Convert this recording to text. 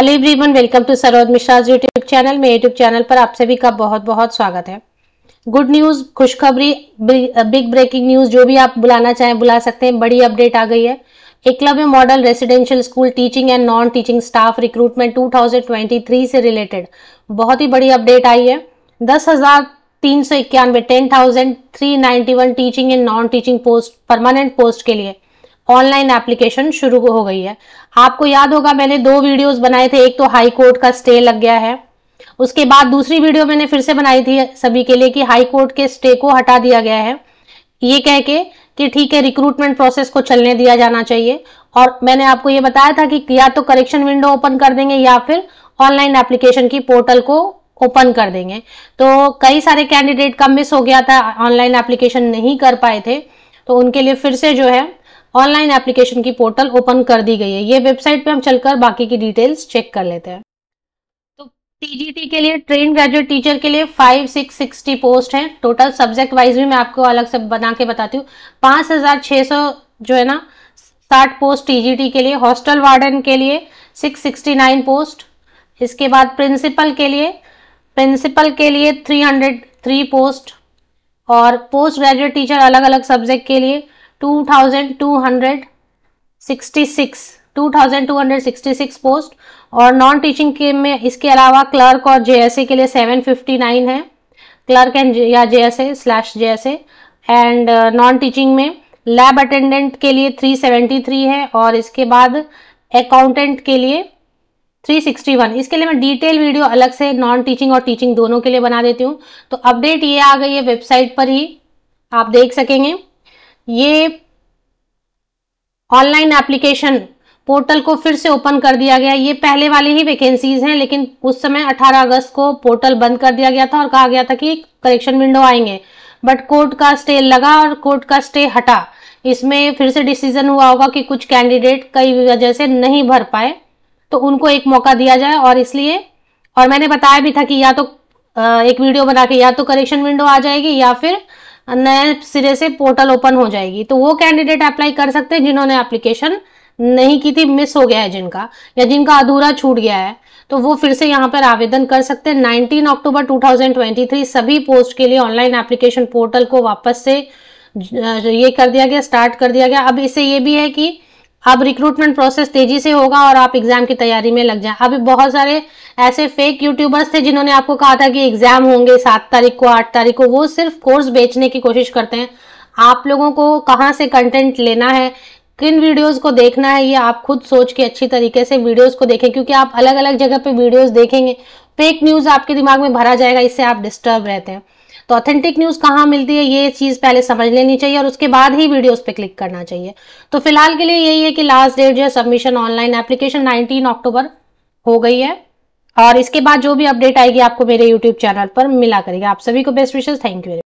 hello everyone welcome to Saroj Mishra YouTube channel मेरे YouTube channel पर आप सभी का बहुत बहुत स्वागत है गुड न्यूज़ खुशखबरी बिग ब्रेकिंग न्यूज़ जो भी आप बुलाना चाहें बुला सकते हैं बड़ी अपडेट आ गई है Eklavya model residential school teaching and non teaching staff recruitment टू से रिलेटेड बहुत ही बड़ी अपडेट आई है दस हज़ार तीन सौ इक्यानवे ten thousand three ninety one teaching and non teaching post permanent post के लिए ऑनलाइन एप्लीकेशन शुरू हो गई है आपको याद होगा मैंने दो वीडियोस बनाए थे एक तो हाई कोर्ट का स्टे लग गया है उसके बाद दूसरी वीडियो मैंने फिर से बनाई थी सभी के लिए कि हाई कोर्ट के स्टे को हटा दिया गया है ये कह के कि ठीक है रिक्रूटमेंट प्रोसेस को चलने दिया जाना चाहिए और मैंने आपको ये बताया था कि या तो करेक्शन विंडो ओपन कर देंगे या फिर ऑनलाइन एप्लीकेशन की पोर्टल को ओपन कर देंगे तो कई सारे कैंडिडेट का मिस हो गया था ऑनलाइन एप्लीकेशन नहीं कर पाए थे तो उनके लिए फिर से जो है ऑनलाइन एप्लीकेशन की पोर्टल ओपन कर दी गई है ये वेबसाइट पे हम चलकर बाकी की डिटेल्स चेक कर लेते हैं तो टीजीटी के लिए ट्रेन ग्रेजुएट टीचर के लिए फाइव सिक्स सिक्सटी पोस्ट है टोटल सब्जेक्ट वाइज भी मैं आपको अलग से बना के बताती हूँ पांच हजार छह सौ जो है ना साठ पोस्ट टीजीटी के लिए हॉस्टल वार्डन के लिए सिक्स सिक्सटी नाइन पोस्ट इसके बाद प्रिंसिपल के लिए प्रिंसिपल के लिए थ्री हंड्रेड थ्री पोस्ट और पोस्ट ग्रेजुएट टीचर अलग अलग सब्जेक्ट के लिए two thousand two hundred sixty six two thousand two hundred sixty six post और नॉन टीचिंग के में इसके अलावा क्लर्क और जेएसए के लिए सेवन फिफ्टी नाइन है क्लर्क एंड या JSA slash JSA and non teaching में लैब अटेंडेंट के लिए थ्री सेवेंटी थ्री है और इसके बाद अकाउंटेंट के लिए थ्री सिक्सटी वन इसके लिए मैं डिटेल वीडियो अलग से नॉन टीचिंग और टीचिंग दोनों के लिए बना देती हूँ तो अपडेट ये आ गई है वेबसाइट पर ही आप देख सकेंगे ये ऑनलाइन एप्लीकेशन पोर्टल को फिर से ओपन कर दिया गया ये पहले वाले ही वैकेंसीज हैं लेकिन उस समय 18 अगस्त को पोर्टल बंद कर दिया गया था और कहा गया था कि करेक्शन विंडो आएंगे बट कोर्ट का स्टे लगा और कोर्ट का स्टे हटा इसमें फिर से डिसीजन हुआ होगा कि कुछ कैंडिडेट कई वजह से नहीं भर पाए तो उनको एक मौका दिया जाए और इसलिए और मैंने बताया भी था कि या तो एक वीडियो बना के या तो करेक्शन विंडो आ जाएगी या फिर અને આ સિરીયસ સે પોર્ટલ ઓપન હો જાયેગી તો વો કેન્ડિડેટ એપ્લાય કર સકતે જિનોને એપ્લિકેશન નહીં કી થી મિસ હો ગયા હે જિનકા કે જિનકા અધૂરા છૂટ ગયા હે તો વો ફિર સે યહા પર આવેદન કર સકતે 19 ઓક્ટોબર 2023 સભી પોસ્ટ કે લિયે ઓનલાઈન એપ્લિકેશન પોર્ટલ કો વાપસ સે યે કર દિયા ગયા સ્ટાર્ટ કર દિયા ગયા અબ ઇસે યે ભી હે કી अब रिक्रूटमेंट प्रोसेस तेजी से होगा और आप एग्जाम की तैयारी में लग जाए अभी बहुत सारे ऐसे फेक यूट्यूबर्स थे जिन्होंने आपको कहा था कि एग्जाम होंगे सात तारीख को आठ तारीख को वो सिर्फ कोर्स बेचने की कोशिश करते हैं आप लोगों को कहाँ से कंटेंट लेना है किन वीडियोस को देखना है ये आप खुद सोच के अच्छी तरीके से वीडियोस को देखें क्योंकि आप अलग अलग जगह पे वीडियोस देखेंगे फेक न्यूज़ आपके दिमाग में भरा जाएगा इससे आप डिस्टर्ब रहते हैं तो ऑथेंटिक न्यूज कहाँ मिलती है ये चीज पहले समझ लेनी चाहिए और उसके बाद ही वीडियोस पे क्लिक करना चाहिए तो फिलहाल के लिए यही है कि लास्ट डेट जो है सबमिशन ऑनलाइन एप्लीकेशन 19 अक्टूबर हो गई है और इसके बाद जो भी अपडेट आएगी आपको मेरे यूट्यूब चैनल पर मिला करेगा आप सभी को बेस्ट विशेष थैंक यू